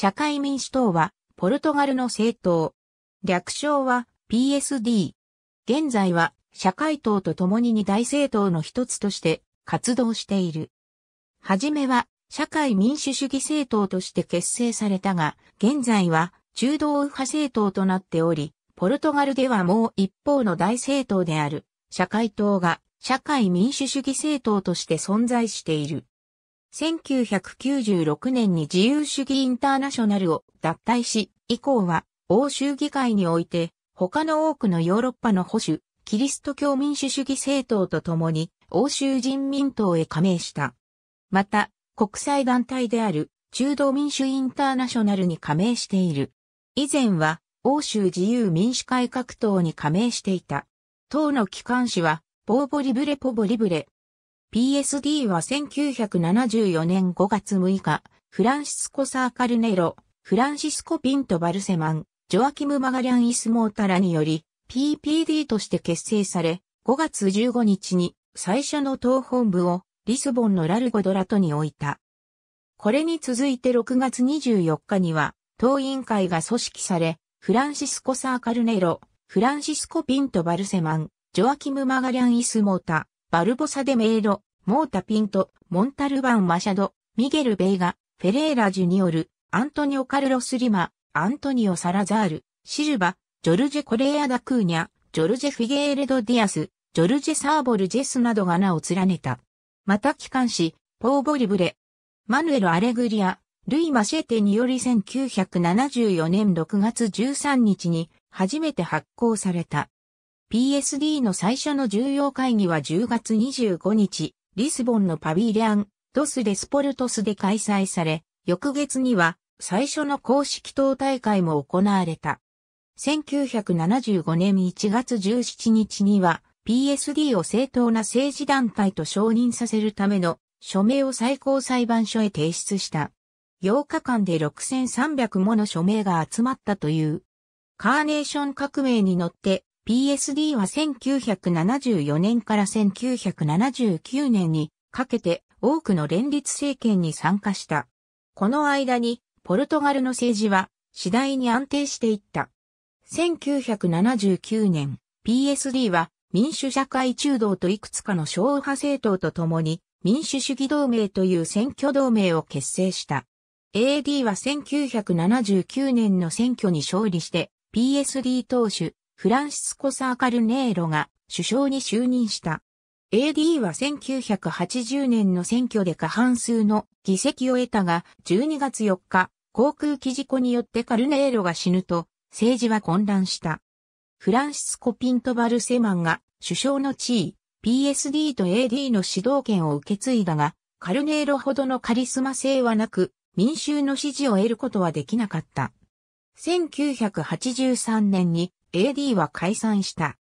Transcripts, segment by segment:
社会民主党は、ポルトガルの政党。略称は PSD。現在は、社会党と共に二大政党の一つとして活動している。はじめは、社会民主主義政党として結成されたが、現在は、中道右派政党となっており、ポルトガルではもう一方の大政党である、社会党が社会民主主義政党として存在している。1996年に自由主義インターナショナルを脱退し、以降は欧州議会において他の多くのヨーロッパの保守、キリスト教民主主義政党と共に欧州人民党へ加盟した。また、国際団体である中道民主インターナショナルに加盟している。以前は欧州自由民主改革党に加盟していた。党の機関紙は、ボーボリブレポボリブレ、PSD は1974年5月6日、フランシスコ・サーカルネロ、フランシスコ・ピント・バルセマン、ジョアキム・マガリャン・イスモータラにより、PPD として結成され、5月15日に最初の党本部をリスボンのラルゴドラトに置いた。これに続いて6月24日には、党委員会が組織され、フランシスコ・サーカルネロ、フランシスコ・ピント・バルセマン、ジョアキム・マガリャン・イスモータ、バルボサデ・メイロ、モータ・ピント、モンタルバン・マシャド、ミゲル・ベイガ、フェレーラ・ジュニオル、アントニオ・カルロス・リマ、アントニオ・サラザール、シルバ、ジョルジェ・コレア・ダ・クーニャ、ジョルジェ・フィゲーレド・ディアス、ジョルジェ・サーボル・ジェスなどが名を連ねた。また機関紙、ポーボリブレ、マヌエル・アレグリア、ルイ・マシェテにより1974年6月13日に初めて発行された。PSD の最初の重要会議は10月25日、リスボンのパビリアン、ドス・レスポルトスで開催され、翌月には最初の公式党大会も行われた。1975年1月17日には PSD を正当な政治団体と承認させるための署名を最高裁判所へ提出した。8日間で6300もの署名が集まったという。カーネーション革命に乗って PSD は1974年から1979年にかけて多くの連立政権に参加した。この間にポルトガルの政治は次第に安定していった。1979年、PSD は民主社会中道といくつかの小右派政党と共に民主主義同盟という選挙同盟を結成した。AD は1979年の選挙に勝利して PSD 党首フランシスコ・サーカルネーロが首相に就任した。AD は1980年の選挙で過半数の議席を得たが、12月4日、航空機事故によってカルネーロが死ぬと、政治は混乱した。フランシスコ・ピント・バルセマンが首相の地位、PSD と AD の指導権を受け継いだが、カルネーロほどのカリスマ性はなく、民衆の支持を得ることはできなかった。1983年に AD は解散した。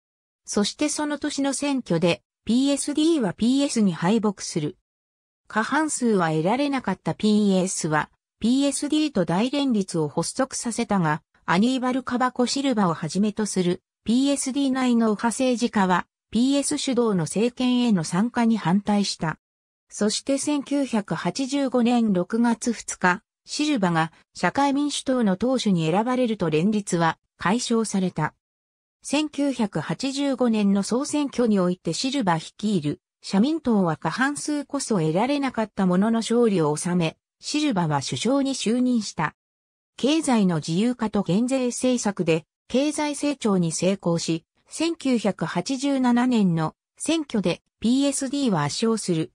そしてその年の選挙で PSD は PS に敗北する。過半数は得られなかった PS は PSD と大連立を発足させたが、アニーバル・カバコ・シルバをはじめとする PSD 内の右派政治家は PS 主導の政権への参加に反対した。そして1985年6月2日、シルバが社会民主党の党首に選ばれると連立は解消された。1985年の総選挙においてシルバ率いる社民党は過半数こそ得られなかったものの勝利を収め、シルバは首相に就任した。経済の自由化と減税政策で経済成長に成功し、1987年の選挙で PSD は圧勝する。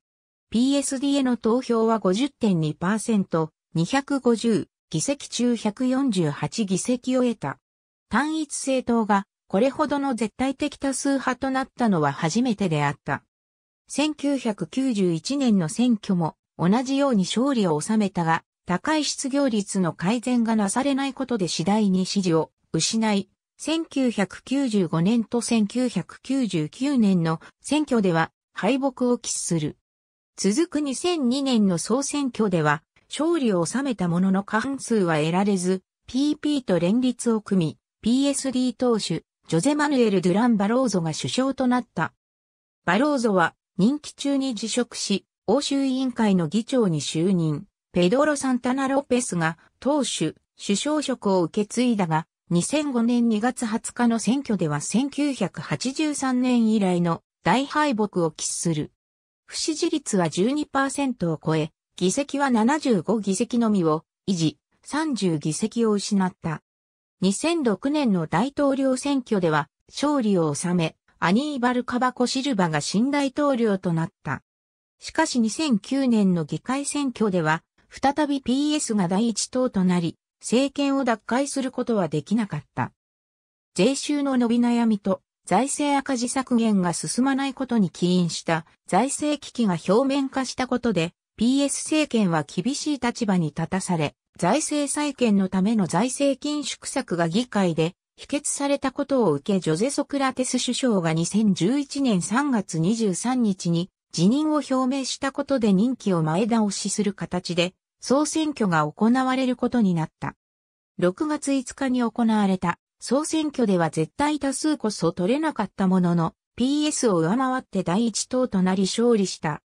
PSD への投票は50.2%、250議席中148議席を得た。単一政党がこれほどの絶対的多数派となったのは初めてであった。1991年の選挙も同じように勝利を収めたが、高い失業率の改善がなされないことで次第に支持を失い、1995年と1999年の選挙では敗北を喫する。続く2002年の総選挙では勝利を収めたものの過半数は得られず、PP と連立を組み、PSD 党首、ジョゼマヌエル・ドゥラン・バローゾが首相となった。バローゾは任期中に辞職し、欧州委員会の議長に就任。ペドロ・サンタナ・ロペスが党首、首相職を受け継いだが、2005年2月20日の選挙では1983年以来の大敗北を喫する。不支持率は12%を超え、議席は75議席のみを維持、30議席を失った。2006年の大統領選挙では勝利を収め、アニーバル・カバコ・シルバが新大統領となった。しかし2009年の議会選挙では、再び PS が第一党となり、政権を奪回することはできなかった。税収の伸び悩みと財政赤字削減が進まないことに起因した財政危機が表面化したことで PS 政権は厳しい立場に立たされ、財政再建のための財政緊縮策が議会で否決されたことを受けジョゼ・ソクラテス首相が2011年3月23日に辞任を表明したことで任期を前倒しする形で総選挙が行われることになった。6月5日に行われた総選挙では絶対多数こそ取れなかったものの PS を上回って第一党となり勝利した。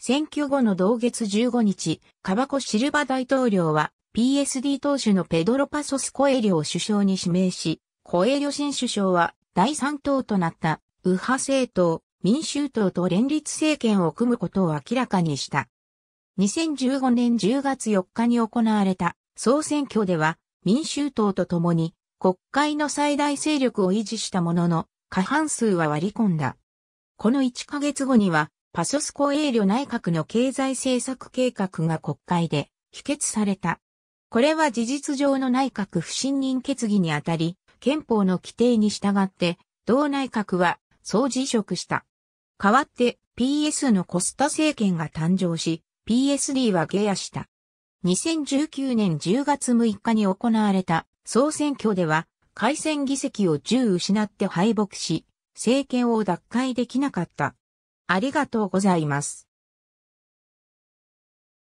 選挙後の同月15日、カバコ・シルバ大統領は PSD 党首のペドロ・パソス・コエリオを首相に指名し、コエリオ新首相は第3党となった右派政党、民衆党と連立政権を組むことを明らかにした。2015年10月4日に行われた総選挙では民衆党と共に国会の最大勢力を維持したものの過半数は割り込んだ。この1ヶ月後にはパソスコエーリ内閣の経済政策計画が国会で否決された。これは事実上の内閣不信任決議にあたり、憲法の規定に従って、同内閣は総辞職した。代わって PS のコスタ政権が誕生し、PSD は下野した。2019年10月6日に行われた総選挙では、改選議席を10失って敗北し、政権を奪回できなかった。ありがとうございます。